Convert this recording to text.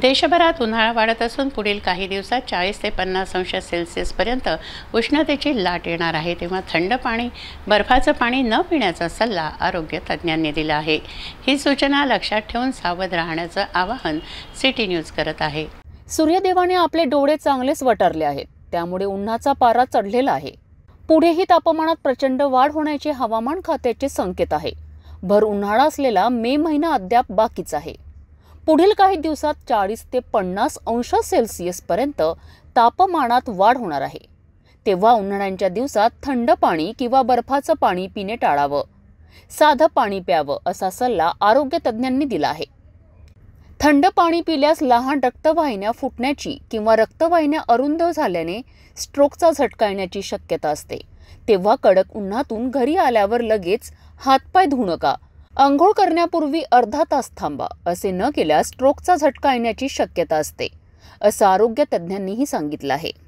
देशभरात उन्हाळा वाढत असून पुढील काही दिवसात चाळीस ते पन्नास अंश सेल्सिअसपर्यंत उष्णतेची लाट येणार आहे तेव्हा थंड पाणी बर्फाचं पाणी न पिण्याचा सल्ला आरोग्य तज्ज्ञांनी दिला आहे ही सूचना लक्षात ठेवून सावध राहण्याचं आवाहन सिटी न्यूज करत आहे सूर्यदेवाने आपले डोळे चांगलेच वटरले आहेत त्यामुळे उन्हाचा पारा चढलेला आहे पुढेही तापमानात प्रचंड वाढ होण्याचे हवामान खात्याचे संकेत आहे भर उन्हाळा असलेला मे महिना अद्याप बाकीच आहे पुढील काही दिवसात चाळीस ते पन्नास अंश सेल्सिअसपर्यंत तापमानात वाढ होणार आहे तेव्हा उन्हाळ्यांच्या दिवसात थंड पाणी किंवा बर्फाचं पाणी पिणे टाळावं साधं पाणी प्यावं असा सल्ला आरोग्य तज्ज्ञांनी दिला आहे थंड पाणी पिल्यास लहान रक्तवाहिन्या फुटण्याची किंवा रक्तवाहिन्या अरुंद झाल्याने स्ट्रोकचा झटका येण्याची शक्यता असते तेव्हा कडक उन्हातून घरी आल्यावर लगेच हातपाय धुऊ नका आंघोळ करण्यापूर्वी अर्धा तास थांबा असे न केल्यास स्ट्रोकचा झटका येण्याची शक्यता असते असं आरोग्य तज्ज्ञांनीही सांगितलं आहे